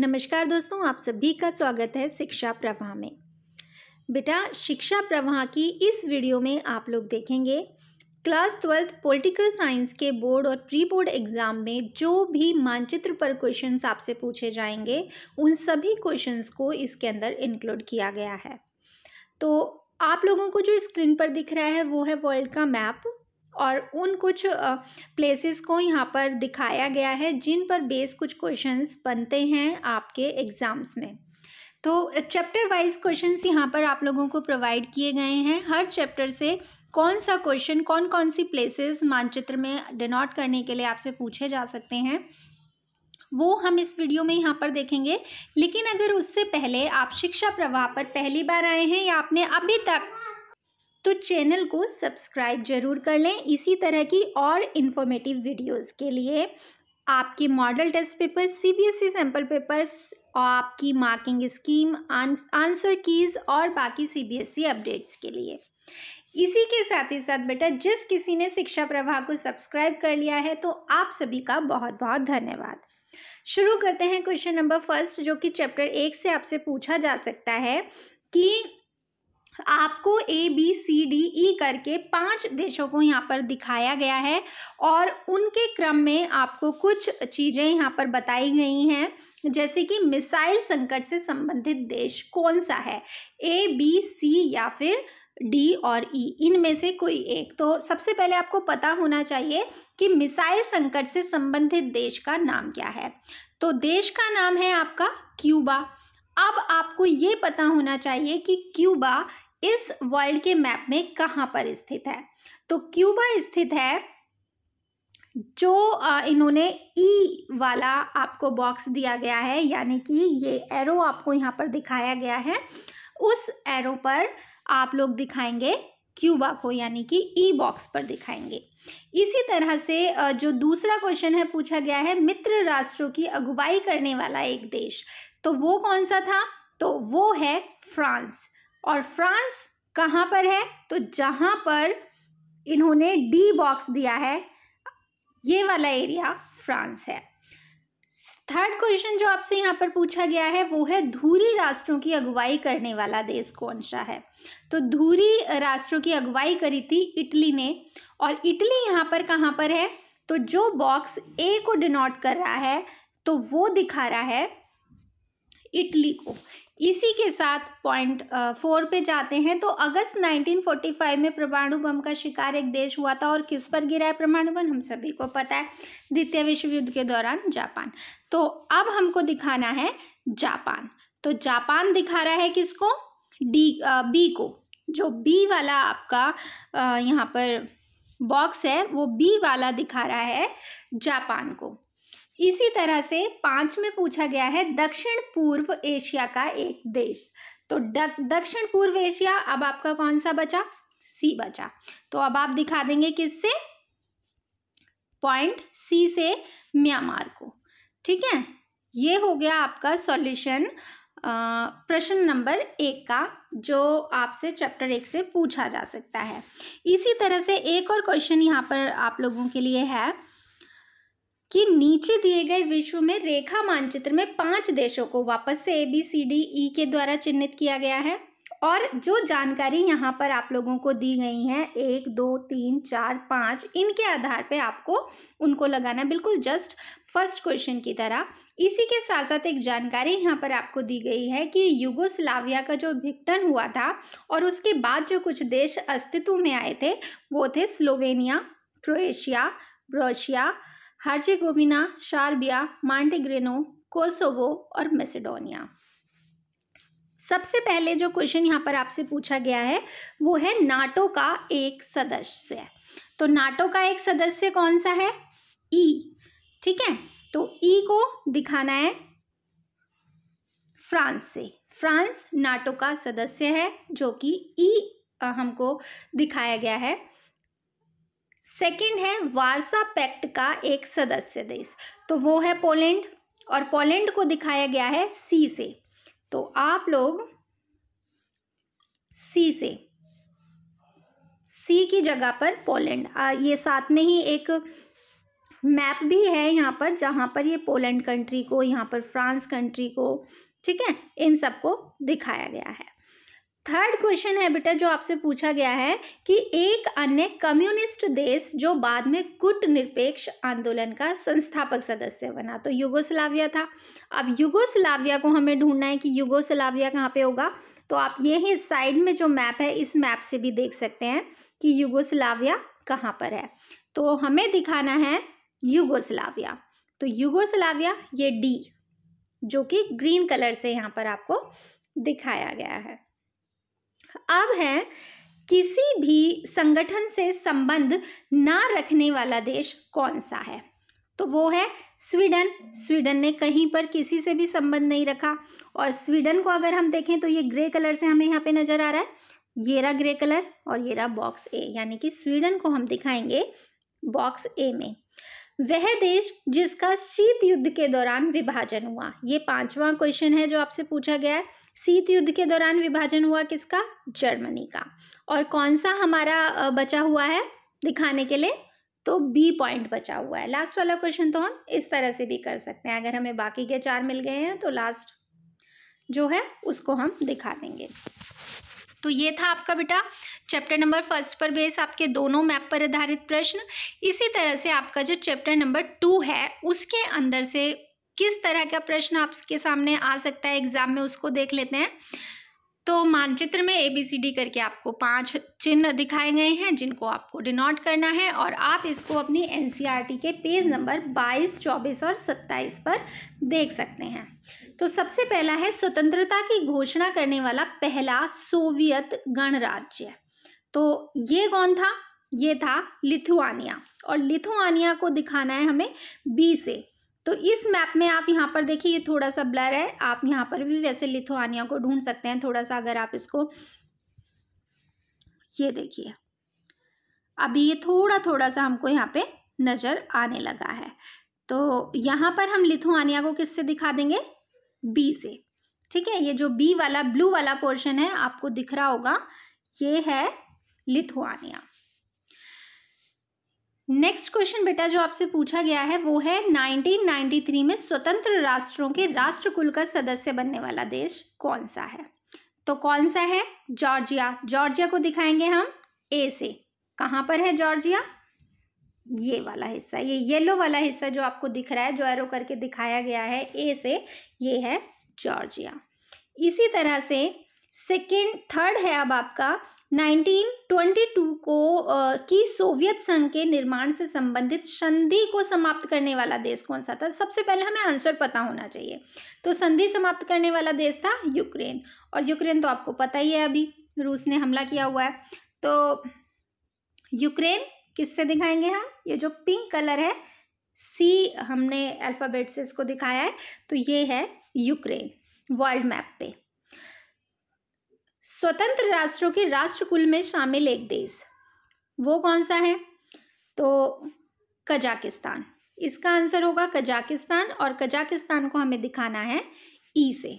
नमस्कार दोस्तों आप सभी का स्वागत है शिक्षा प्रवाह में बेटा शिक्षा प्रवाह की इस वीडियो में आप लोग देखेंगे क्लास ट्वेल्थ पॉलिटिकल साइंस के बोर्ड और प्री बोर्ड एग्ज़ाम में जो भी मानचित्र पर क्वेश्चंस आपसे पूछे जाएंगे उन सभी क्वेश्चंस को इसके अंदर इंक्लूड किया गया है तो आप लोगों को जो स्क्रीन पर दिख रहा है वो है वर्ल्ड का मैप और उन कुछ प्लेसेस को यहाँ पर दिखाया गया है जिन पर बेस कुछ क्वेश्चंस बनते हैं आपके एग्ज़ाम्स में तो चैप्टर वाइज क्वेश्चंस यहाँ पर आप लोगों को प्रोवाइड किए गए हैं हर चैप्टर से कौन सा क्वेश्चन कौन कौन सी प्लेसेस मानचित्र में डिनोट करने के लिए आपसे पूछे जा सकते हैं वो हम इस वीडियो में यहाँ पर देखेंगे लेकिन अगर उससे पहले आप शिक्षा प्रवाह पर पहली बार आए हैं या आपने अभी तक तो चैनल को सब्सक्राइब जरूर कर लें इसी तरह की और इन्फॉर्मेटिव वीडियोस के लिए आपके model test paper CBSE sample papers आपकी मार्किंग स्कीम आंसर कीज और बाकी सीबीएसई अपडेट्स e के लिए इसी के साथ ही साथ बेटा जिस किसी ने शिक्षा प्रवाह को सब्सक्राइब कर लिया है तो आप सभी का बहुत बहुत धन्यवाद शुरू करते हैं क्वेश्चन नंबर फर्स्ट जो कि चैप्टर एक से आपसे पूछा जा सकता है कि आपको ए बी सी डी ई करके पांच देशों को यहाँ पर दिखाया गया है और उनके क्रम में आपको कुछ चीज़ें यहाँ पर बताई गई हैं जैसे कि मिसाइल संकट से संबंधित देश कौन सा है ए बी सी या फिर डी और ई e, इनमें से कोई एक तो सबसे पहले आपको पता होना चाहिए कि मिसाइल संकट से संबंधित देश का नाम क्या है तो देश का नाम है आपका क्यूबा अब आपको ये पता होना चाहिए कि क्यूबा इस वर्ल्ड के मैप में कहाँ पर स्थित है तो क्यूबा स्थित है जो इन्होंने ई वाला आपको बॉक्स दिया गया है यानी कि ये एरो आपको यहाँ पर दिखाया गया है उस एरो पर आप लोग दिखाएंगे क्यूबा को यानी कि ई बॉक्स पर दिखाएंगे इसी तरह से जो दूसरा क्वेश्चन है पूछा गया है मित्र राष्ट्रों की अगुवाई करने वाला एक देश तो वो कौन सा था तो वो है फ्रांस और फ्रांस कहाँ पर है तो जहाँ पर इन्होंने डी बॉक्स दिया है ये वाला एरिया फ्रांस है थर्ड क्वेश्चन जो आपसे यहाँ पर पूछा गया है वो है धूरी राष्ट्रों की अगुवाई करने वाला देश कौन सा है तो धूरी राष्ट्रों की अगुवाई करी थी इटली ने और इटली यहाँ पर कहाँ पर है तो जो बॉक्स ए को डिनोट कर रहा है तो वो दिखा रहा है इटली को इसी के साथ पॉइंट फोर पे जाते हैं तो अगस्त 1945 में परमाणु बम का शिकार एक देश हुआ था और किस पर गिरा है परमाणु बम हम सभी को पता है द्वितीय विश्व युद्ध के दौरान जापान तो अब हमको दिखाना है जापान तो जापान दिखा रहा है किसको डी बी को जो बी वाला आपका यहाँ पर बॉक्स है वो बी वाला दिखा रहा है जापान को इसी तरह से पाँच में पूछा गया है दक्षिण पूर्व एशिया का एक देश तो दक्षिण पूर्व एशिया अब आपका कौन सा बचा सी बचा तो अब आप दिखा देंगे किससे पॉइंट सी से म्यांमार को ठीक है ये हो गया आपका सॉल्यूशन प्रश्न नंबर एक का जो आपसे चैप्टर एक से पूछा जा सकता है इसी तरह से एक और क्वेश्चन यहाँ पर आप लोगों के लिए है कि नीचे दिए गए विश्व में रेखा मानचित्र में पांच देशों को वापस से ए बी सी डी ई के द्वारा चिन्हित किया गया है और जो जानकारी यहाँ पर आप लोगों को दी गई है एक दो तीन चार पाँच इनके आधार पे आपको उनको लगाना बिल्कुल जस्ट फर्स्ट क्वेश्चन की तरह इसी के साथ साथ एक जानकारी यहाँ पर आपको दी गई है कि युगोस्लाविया का जो विघटन हुआ था और उसके बाद जो कुछ देश अस्तित्व में आए थे वो थे Slovenia Croatia Russia Herzegovina Serbia Montenegro Kosovo और मेसिडोनिया सबसे पहले जो क्वेश्चन यहाँ पर आपसे पूछा गया है वो है नाटो का एक सदस्य तो नाटो का एक सदस्य कौन सा है ई ठीक है तो ई को दिखाना है फ्रांस से फ्रांस नाटो का सदस्य है जो कि ई हमको दिखाया गया है सेकंड है वार्सा पैक्ट का एक सदस्य देश तो वो है पोलैंड और पोलैंड को दिखाया गया है सी से तो आप लोग सी से सी की जगह पर पोलैंड ये साथ में ही एक मैप भी है यहाँ पर जहाँ पर ये पोलैंड कंट्री को यहाँ पर फ्रांस कंट्री को ठीक है इन सबको दिखाया गया है थर्ड क्वेश्चन है बेटा जो आपसे पूछा गया है कि एक अन्य कम्युनिस्ट देश जो बाद में कुट निरपेक्ष आंदोलन का संस्थापक सदस्य बना तो युगोस्लाविया था अब युगोस्लाविया को हमें ढूंढना है कि युगोस्लाविया कहाँ पे होगा तो आप ये ही साइड में जो मैप है इस मैप से भी देख सकते हैं कि युगोस्लाविया कहाँ पर है तो हमें दिखाना है युगोस्लाविया तो युगोस्लाविया ये डी जो कि ग्रीन कलर से यहाँ पर आपको दिखाया गया है अब है किसी भी संगठन से संबंध ना रखने वाला देश कौन सा है तो वो है स्वीडन स्वीडन ने कहीं पर किसी से भी संबंध नहीं रखा और स्वीडन को अगर हम देखें तो ये ग्रे कलर से हमें यहाँ पे नज़र आ रहा है ये रहा ग्रे कलर और ये रहा बॉक्स ए यानी कि स्वीडन को हम दिखाएंगे बॉक्स ए में वह देश जिसका शीत युद्ध के दौरान विभाजन हुआ ये पांचवा क्वेश्चन है जो आपसे पूछा गया है शीत युद्ध के दौरान विभाजन हुआ किसका जर्मनी का और कौन सा हमारा बचा हुआ है दिखाने के लिए तो बी पॉइंट बचा हुआ है लास्ट वाला क्वेश्चन तो हम इस तरह से भी कर सकते हैं अगर हमें बाकी के चार मिल गए हैं तो लास्ट जो है उसको हम दिखा देंगे तो ये था आपका बेटा चैप्टर नंबर फर्स्ट पर बेस आपके दोनों मैप पर आधारित प्रश्न इसी तरह से आपका जो चैप्टर नंबर टू है उसके अंदर से किस तरह का प्रश्न आपके सामने आ सकता है एग्जाम में उसको देख लेते हैं तो मानचित्र में ए बी सी डी करके आपको पांच चिन्ह दिखाए गए हैं जिनको आपको डिनोट करना है और आप इसको अपनी एन e के पेज नंबर बाईस चौबीस और सत्ताईस पर देख सकते हैं तो सबसे पहला है स्वतंत्रता की घोषणा करने वाला पहला सोवियत गणराज्य तो ये कौन था ये था लिथुआनिया और लिथुआनिया को दिखाना है हमें बी से तो इस मैप में आप यहाँ पर देखिए ये थोड़ा सा ब्लर है आप यहाँ पर भी वैसे लिथुआनिया को ढूंढ सकते हैं थोड़ा सा अगर आप इसको ये देखिए अभी ये थोड़ा थोड़ा सा हमको यहाँ पे नज़र आने लगा है तो यहाँ पर हम लिथुआनिया को किससे दिखा देंगे बी से ठीक है ये जो बी वाला ब्लू वाला पोर्शन है आपको दिख रहा होगा ये है लिथुआनिया नेक्स्ट क्वेश्चन बेटा जो आपसे पूछा गया है वो है 1993 में स्वतंत्र राष्ट्रों के राष्ट्रकुल का सदस्य बनने वाला देश कौन सा है तो कौन सा है जॉर्जिया जॉर्जिया को दिखाएंगे हम ए से कहाँ पर है जॉर्जिया ये वाला हिस्सा ये येलो वाला हिस्सा जो आपको दिख रहा है जो एरो करके दिखाया गया है ए से ये है जॉर्जिया इसी तरह से सेकेंड थर्ड है अब आपका 1922 को आ, की सोवियत संघ के निर्माण से संबंधित संधि को समाप्त करने वाला देश कौन सा था सबसे पहले हमें आंसर पता होना चाहिए तो संधि समाप्त करने वाला देश था यूक्रेन और यूक्रेन तो आपको पता ही है अभी रूस ने हमला किया हुआ है तो यूक्रेन किससे दिखाएंगे हम ये जो पिंक कलर है सी हमने अल्फ़ाबेट से इसको दिखाया है तो ये है यूक्रेन वर्ल्ड मैप पे स्वतंत्र राष्ट्रों के राष्ट्रकुल में शामिल एक देश वो कौन सा है तो कजाकिस्तान इसका आंसर होगा कजाकिस्तान और कजाकिस्तान को हमें दिखाना है ई e से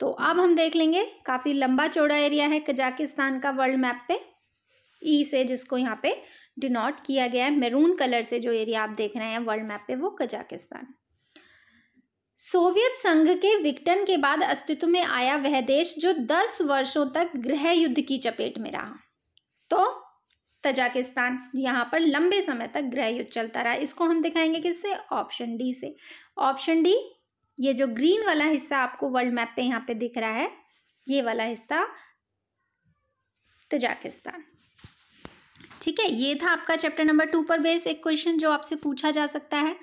तो अब हम देख लेंगे काफ़ी लंबा चौड़ा एरिया है कजाकिस्तान का वर्ल्ड मैप पे ई e से जिसको यहाँ पे डिनोट किया गया है मैरून कलर से जो एरिया आप देख रहे हैं वर्ल्ड मैप पे वो कजाकिस्तान सोवियत संघ के विक्टन के बाद अस्तित्व में आया वह देश जो 10 वर्षों तक गृह युद्ध की चपेट में रहा तो तजाकिस्तान यहाँ पर लंबे समय तक गृह युद्ध चलता रहा इसको हम दिखाएंगे किससे ऑप्शन डी से ऑप्शन डी ये जो ग्रीन वाला हिस्सा आपको वर्ल्ड मैप पे यहाँ पे दिख रहा है ये वाला हिस्सा तजाकिस्तान ठीक है ये था आपका चैप्टर नंबर टू पर बेस एक क्वेश्चन जो आपसे पूछा जा सकता है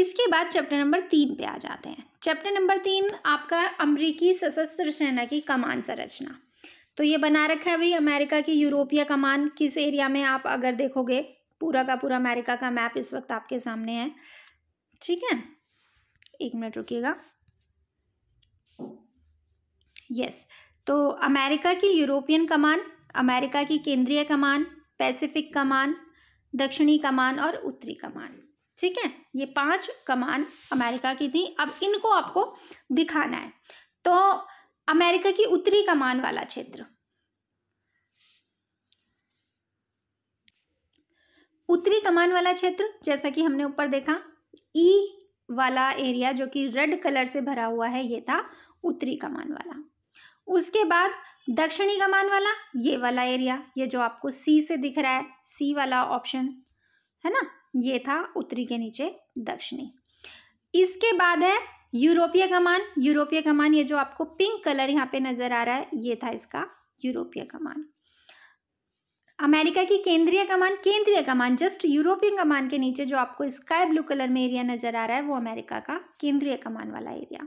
इसके बाद चैप्टर नंबर तीन पे आ जाते हैं चैप्टर नंबर तीन आपका अमरीकी सशस्त्र सेना की कमान संरचना तो ये बना रखा है भाई अमेरिका की यूरोपीय कमान किस एरिया में आप अगर देखोगे पूरा का पूरा अमेरिका का मैप इस वक्त आपके सामने है ठीक है एक मिनट रुकिएगा यस yes. तो अमेरिका की यूरोपियन कमान अमेरिका की केंद्रीय कमान पैसिफिक कमान दक्षिणी कमान और उत्तरी कमान ठीक है ये पांच कमान अमेरिका की थी अब इनको आपको दिखाना है तो अमेरिका की उत्तरी कमान वाला क्षेत्र उत्तरी कमान वाला क्षेत्र जैसा कि हमने ऊपर देखा ई वाला एरिया जो कि रेड कलर से भरा हुआ है ये था उत्तरी कमान वाला उसके बाद दक्षिणी कमान वाला ये वाला एरिया ये जो आपको सी से दिख रहा है सी वाला ऑप्शन है ना ये था उत्तरी के नीचे दक्षिणी इसके बाद है यूरोपीय कमान यूरोपीय कमान ये जो आपको पिंक कलर यहाँ पे नजर आ रहा है ये था इसका यूरोपीय कमान अमेरिका की केंद्रीय कमान केंद्रीय कमान जस्ट यूरोपीय कमान के नीचे जो आपको स्काई ब्लू कलर में एरिया नजर आ रहा है वो अमेरिका का केंद्रीय कमान वाला एरिया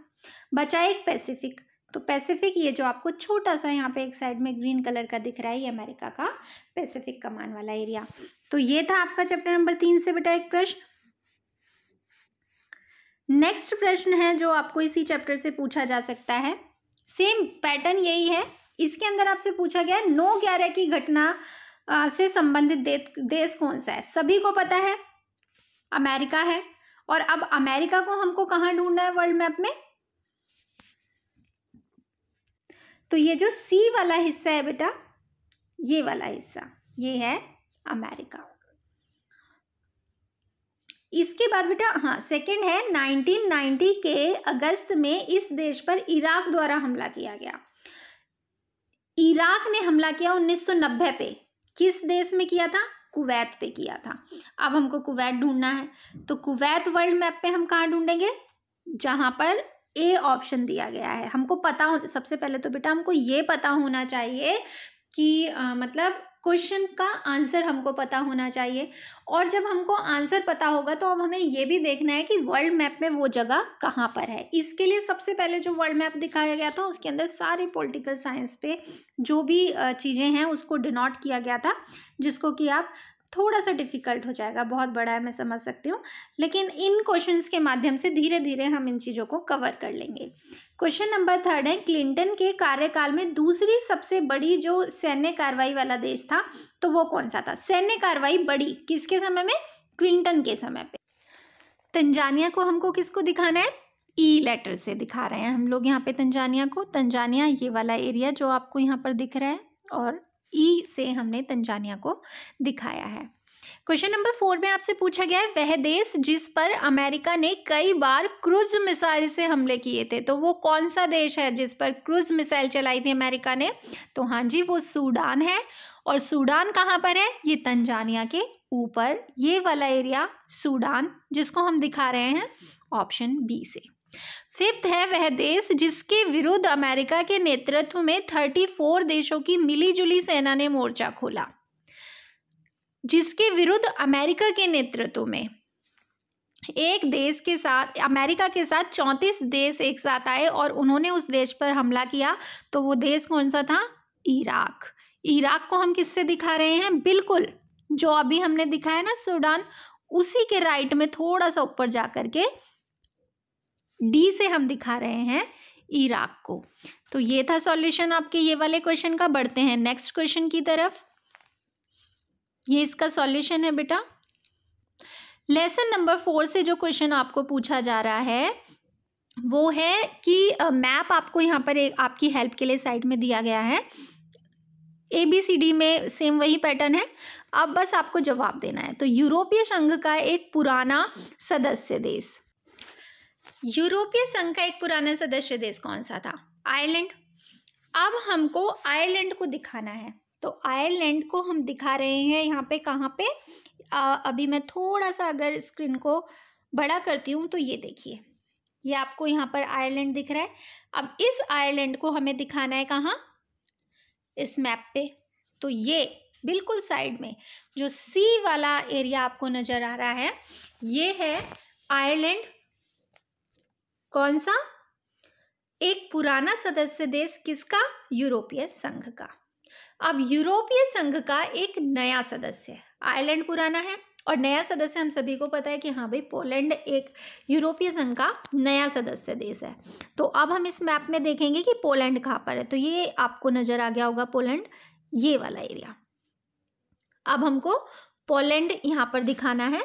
बचा एक पैसिफिक तो पैसिफिक ये जो आपको छोटा सा यहाँ पे एक साइड में ग्रीन कलर का दिख रहा है ये अमेरिका का पैसिफिक कमान वाला एरिया तो ये था आपका चैप्टर नंबर तीन से बेटा एक प्रश्न नेक्स्ट प्रश्न है जो आपको इसी चैप्टर से पूछा जा सकता है सेम पैटर्न यही है इसके अंदर आपसे पूछा गया नो नौ ग्यारह की घटना से संबंधित देश कौन सा है सभी को पता है अमेरिका है और अब अमेरिका को हमको कहाँ ढूंढना है वर्ल्ड मैप में तो ये जो सी वाला हिस्सा है बेटा ये वाला हिस्सा ये है अमेरिका इसके बाद बेटा हाँ सेकंड है 1990 के अगस्त में इस देश पर इराक द्वारा हमला किया गया इराक ने हमला किया 1990 पे किस देश में किया था कुवैत पे किया था अब हमको कुवैत ढूंढना है तो कुवैत वर्ल्ड मैप पे हम कहाँ ढूंढेंगे जहाँ पर ए ऑप्शन दिया गया है हमको पता हो सबसे पहले तो बेटा हमको ये पता होना चाहिए कि आ, मतलब क्वेश्चन का आंसर हमको पता होना चाहिए और जब हमको आंसर पता होगा तो अब हमें ये भी देखना है कि वर्ल्ड मैप में वो जगह कहाँ पर है इसके लिए सबसे पहले जो वर्ल्ड मैप दिखाया गया था उसके अंदर सारे पॉलिटिकल साइंस पे जो भी चीज़ें हैं उसको डिनोट किया गया था जिसको कि आप थोड़ा सा डिफ़िकल्ट हो जाएगा बहुत बड़ा है मैं समझ सकती हूँ लेकिन इन क्वेश्चंस के माध्यम से धीरे धीरे हम इन चीज़ों को कवर कर लेंगे क्वेश्चन नंबर थर्ड है क्लिंटन के कार्यकाल में दूसरी सबसे बड़ी जो सैन्य कार्रवाई वाला देश था तो वो कौन सा था सैन्य कार्रवाई बड़ी किसके समय में क्लिंटन के समय पे तंजानिया को हमको किसको दिखाना है ई लेटर से दिखा रहे हैं हम लोग यहाँ पे तंजानिया को तंजानिया ये वाला एरिया जो आपको यहाँ पर दिख रहा है और ई e से हमने तंजानिया को दिखाया है क्वेश्चन नंबर फोर में आपसे पूछा गया है वह देश जिस पर अमेरिका ने कई बार क्रूज मिसाइल से हमले किए थे तो वो कौन सा देश है जिस पर क्रूज मिसाइल चलाई थी अमेरिका ने तो हाँ जी वो सूडान है और सूडान कहाँ पर है ये तंजानिया के ऊपर ये वाला एरिया सूडान जिसको हम दिखा रहे हैं ऑप्शन बी से फिफ्थ है वह देश जिसके विरुद्ध अमेरिका के नेतृत्व में 34 देशों की मिलीजुली सेना ने मोर्चा खोला जिसके विरुद्ध अमेरिका के नेतृत्व में एक देश के साथ अमेरिका के साथ चौंतीस देश एक साथ आए और उन्होंने उस देश पर हमला किया तो वो देश कौन सा था इराक इराक को हम किससे दिखा रहे हैं बिल्कुल जो अभी हमने दिखाया ना सूडान उसी के राइट में थोड़ा सा ऊपर जा करके डी से हम दिखा रहे हैं इराक को तो ये था सॉल्यूशन आपके ये वाले क्वेश्चन का बढ़ते हैं नेक्स्ट क्वेश्चन की तरफ ये इसका सॉल्यूशन है बेटा लेसन नंबर फोर से जो क्वेश्चन आपको पूछा जा रहा है वो है कि मैप आपको यहाँ पर एक आपकी हेल्प के लिए साइड में दिया गया है ए बी सी डी में सेम वही पैटर्न है अब बस आपको जवाब देना है तो यूरोपीय संघ का एक पुराना सदस्य देश यूरोपीय संघ का एक पुराना सदस्य देश कौन सा था आयरलैंड अब हमको आयरलैंड को दिखाना है तो आयरलैंड को हम दिखा रहे हैं यहाँ पे कहाँ पे आ, अभी मैं थोड़ा सा अगर स्क्रीन को बड़ा करती हूँ तो ये देखिए ये आपको यहाँ पर आयरलैंड दिख रहा है अब इस आयरलैंड को हमें दिखाना है कहाँ इस मैप पे तो ये बिल्कुल साइड में जो सी वाला एरिया आपको नज़र आ रहा है ये है आयरलैंड कौन सा एक पुराना सदस्य देश किसका यूरोपीय संघ का अब यूरोपीय संघ का एक नया सदस्य आयरलैंड पुराना है और नया सदस्य हम सभी को पता है कि हाँ भाई पोलैंड एक यूरोपीय संघ का नया सदस्य देश है तो अब हम इस मैप में देखेंगे कि पोलैंड कहाँ पर है तो ये आपको नज़र आ गया होगा पोलैंड ये वाला एरिया अब हमको पोलैंड यहाँ पर दिखाना है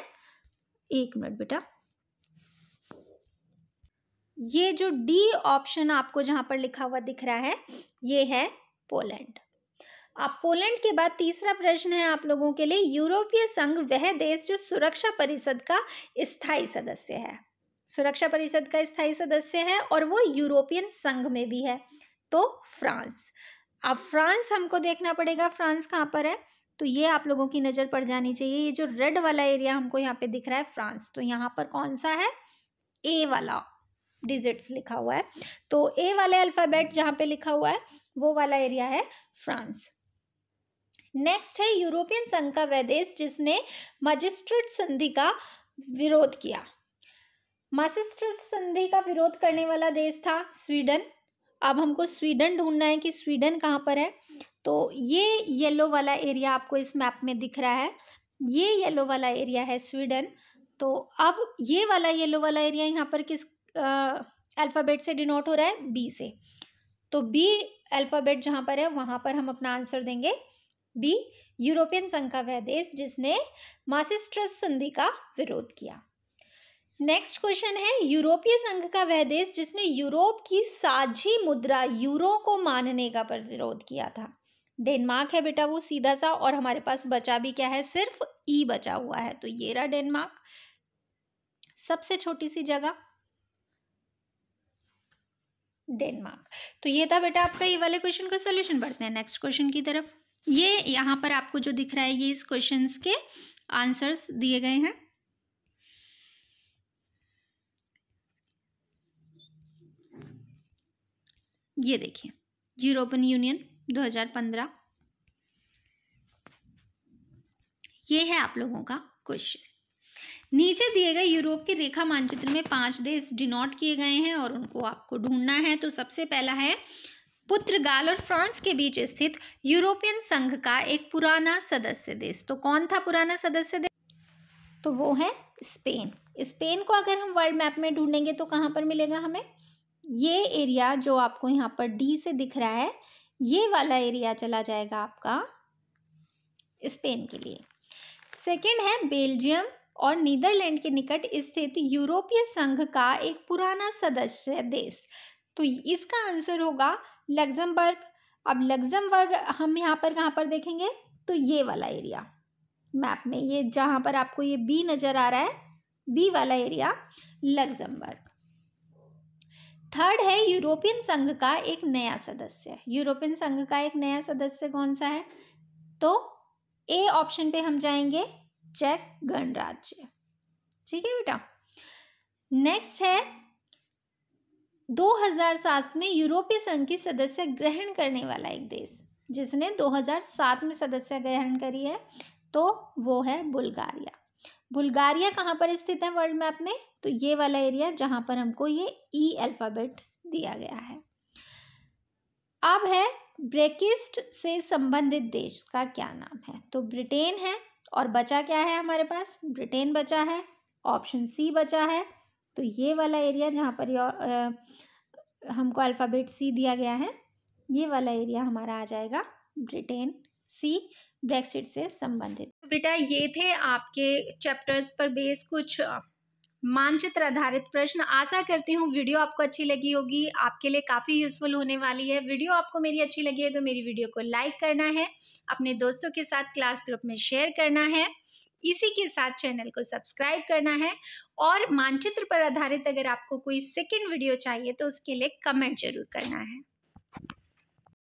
एक मिनट बेटा ये जो डी ऑप्शन आपको जहां पर लिखा हुआ दिख रहा है ये है पोलैंड अब पोलैंड के बाद तीसरा प्रश्न है आप लोगों के लिए यूरोपीय संघ वह देश जो सुरक्षा परिषद का स्थायी सदस्य है सुरक्षा परिषद का स्थायी सदस्य है और वो यूरोपियन संघ में भी है तो फ्रांस अब फ्रांस हमको देखना पड़ेगा फ्रांस कहाँ पर है तो ये आप लोगों की नज़र पड़ जानी चाहिए ये जो रेड वाला एरिया हमको यहाँ पे दिख रहा है फ्रांस तो यहाँ पर कौन सा है ए वाला डिजिट्स लिखा हुआ है तो ए वाले अल्फ़ाबेट जहाँ पे लिखा हुआ है वो वाला एरिया है फ्रांस नेक्स्ट है यूरोपियन संघ का वह देश जिसने मजिस्ट्रेट संधि का विरोध किया मजिस्ट्रेट संधि का विरोध करने वाला देश था स्वीडन अब हमको स्वीडन ढूंढना है कि स्वीडन कहाँ पर है तो ये येलो वाला एरिया आपको इस मैप में दिख रहा है ये येलो वाला एरिया है स्वीडन तो अब ये वाला येलो वाला एरिया यहाँ पर किस अल्फ़ाबेट से डिनोट हो रहा है बी से तो बी अल्फ़ाबेट जहाँ पर है वहाँ पर हम अपना आंसर देंगे बी यूरोपियन संघ का वह देश जिसने मासिस्ट्रस संधि का विरोध किया नेक्स्ट क्वेश्चन है यूरोपीय संघ का वह देश जिसने यूरोप की साझी मुद्रा यूरो को मानने का प्रतिरोध किया था डेनमार्क है बेटा वो सीधा सा और हमारे पास बचा भी क्या है सिर्फ ई e बचा हुआ है तो ये रहा डेनमार्क सबसे छोटी सी जगह डेनमार्क तो ये था बेटा आपका ये वाले क्वेश्चन का सोल्यूशन बढ़ते हैं नेक्स्ट क्वेश्चन की तरफ ये यहाँ पर आपको जो दिख रहा है ये इस क्वेश्चन के आंसर्स दिए गए हैं ये देखिए यूरोपियन यूनियन 2015 ये है आप लोगों का क्वेश्चन नीचे दिए गए यूरोप के रेखा मानचित्र में पांच देश डिनोट किए गए हैं और उनको आपको ढूंढना है तो सबसे पहला है पुर्तगाल और फ्रांस के बीच स्थित यूरोपियन संघ का एक पुराना सदस्य देश तो कौन था पुराना सदस्य देश तो वो है स्पेन स्पेन को अगर हम वर्ल्ड मैप में ढूंढेंगे तो कहाँ पर मिलेगा हमें ये एरिया जो आपको यहाँ पर डी से दिख रहा है ये वाला एरिया चला जाएगा आपका स्पेन के लिए सेकेंड है बेल्जियम और नीदरलैंड के निकट स्थित यूरोपीय संघ का एक पुराना सदस्य देश तो इसका आंसर होगा लग्जमबर्ग अब लग्जमबर्ग हम यहाँ पर कहाँ पर देखेंगे तो ये वाला एरिया मैप में ये जहाँ पर आपको ये बी नज़र आ रहा है बी वाला एरिया लग्जमबर्ग थर्ड है यूरोपियन संघ का एक नया सदस्य यूरोपियन संघ का एक नया सदस्य कौन सा है तो ए ऑप्शन पे हम जाएंगे चेक गणराज्य ठीक है बेटा नेक्स्ट है 2007 में यूरोपीय संघ की सदस्य ग्रहण करने वाला एक देश जिसने 2007 में सदस्य ग्रहण करी है तो वो है बुल्गारिया बुल्गारिया कहाँ पर स्थित है वर्ल्ड मैप में तो ये वाला एरिया जहाँ पर हमको ये ई e अल्फ़ाबेट दिया गया है अब है ब्रेकिस्ट से संबंधित देश का क्या नाम है तो ब्रिटेन है और बचा क्या है हमारे पास ब्रिटेन बचा है ऑप्शन सी बचा है तो ये वाला एरिया जहाँ पर आ, हमको अल्फ़ाबेट सी दिया गया है ये वाला एरिया हमारा आ जाएगा ब्रिटेन सी ब्रेक्सिट से संबंधित तो बेटा ये थे आपके चैप्टर्स पर बेस कुछ मानचित्र आधारित प्रश्न आशा करती हूँ वीडियो आपको अच्छी लगी होगी आपके लिए काफ़ी यूजफुल होने वाली है वीडियो आपको मेरी अच्छी लगी है तो मेरी वीडियो को लाइक करना है अपने दोस्तों के साथ क्लास ग्रुप में शेयर करना है इसी के साथ चैनल को सब्सक्राइब करना है और मानचित्र पर आधारित अगर आपको कोई सेकेंड वीडियो चाहिए तो उसके लिए कमेंट जरूर करना है